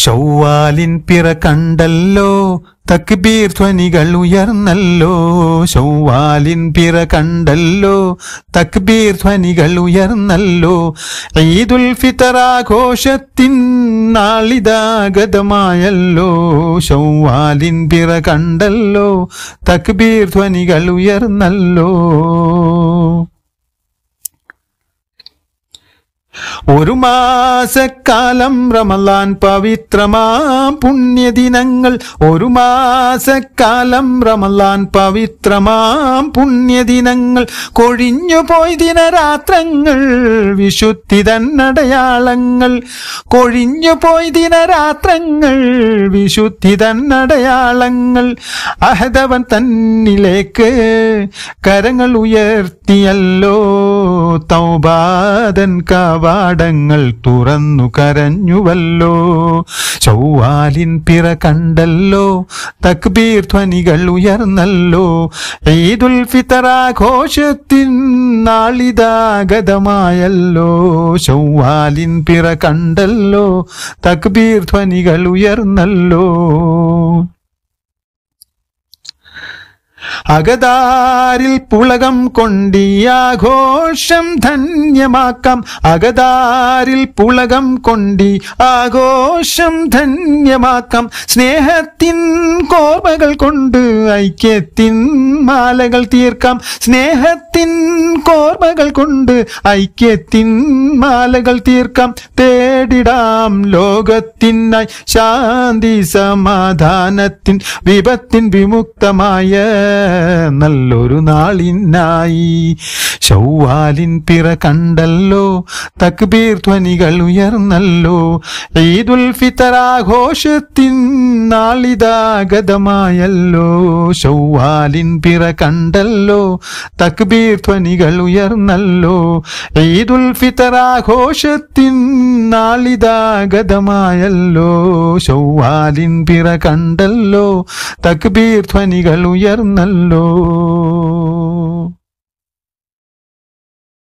ശൗവാലിൻ പിറ കണ്ടല്ലോ തക്ബീർ ധ്വനികൾ ഉയർന്നല്ലോ ശൗവാലിൻ പിറ കണ്ടല്ലോ തക്ബീർ ധ്വനികൾ ഉയർന്നല്ലോ ഈദുൽ ഫിത്തർ ആഘോഷത്തിൻ നാളിതാഗതമായല്ലോ ഷൗവാലിൻ പിറ കണ്ടല്ലോ തക്ബീർ ധ്വനികൾ ഉയർന്നല്ലോ ഒരു മാസക്കാലം റമലാൻ പവിത്രമാ പുണ്യദിനങ്ങൾ ഒരു മാസക്കാലം റമലാൻ പവിത്രമാ പുണ്യദിനങ്ങൾ കൊഴിഞ്ഞുപോയി ദിനരാത്രങ്ങൾ വിശുദ്ധി തന്നടയാളങ്ങൾ കൊഴിഞ്ഞുപോയി ദിനരാത്രങ്ങൾ വിശുദ്ധി തന്നടയാളങ്ങൾ അഹദവൻ തന്നിലേക്ക് കരങ്ങൾ ഉയർത്തിയല്ലോ തൗബാദൻ കാവാ പാടങ്ങൾ തുറന്നു കരഞ്ഞുവല്ലോ ചൊവ്വാലിൻ പിറ കണ്ടല്ലോ തക്ബീർ ധ്വനികൾ ഉയർന്നല്ലോ ഈദുൽ ഫിത്തറാഘോഷത്തിൻ നാളിതാഗതമായല്ലോ ചൊവ്വാലിൻ പിറ കണ്ടല്ലോ തക്ബീർ ധ്വനികൾ ഉയർന്നല്ലോ അകതാരിൽ പുളകം കൊണ്ടിയാഘോഷം ധന്യമാക്കാം അകതാരിൽ പുളകം കൊണ്ടി ആഘോഷം ധന്യമാക്കാം സ്നേഹത്തിൻ കോർമകൾ കൊണ്ട് ഐക്യത്തിൻ മാലകൾ തീർക്കാം സ്നേഹ ഐക്യത്തിൻ കോർമകൾ കൊണ്ട് ഐക്യത്തിൻ മാലകൾ തീർക്കാം തേടിടാം ലോകത്തിനായി ശാന്തി സമാധാനത്തിൻ വിപത്തിൻ വിമുക്തമായ നല്ലൊരു നാളിനായി ശൗവാലിൻ പിറ കണ്ടല്ലോ തക്ബീർ ധ്വനികൾ ഉയർന്നല്ലോ ഈദുൽ ഫിത്തർ ആഘോഷത്തിൻ നാളിതാഗതമായല്ലോ ശൗവാലിൻ പിറ കണ്ടല്ലോ തക്ബീർ ധ്വനികൾ ഉയർന്നല്ലോ ഈദുൽ ഫിത്തറാഘോഷത്തിൻ നാളിതാഗതമായല്ലോ ശൗവാലിൻ പിറ കണ്ടല്ലോ തക്ബീർ ധ്വനികൾ ഉയർന്നല്ലോ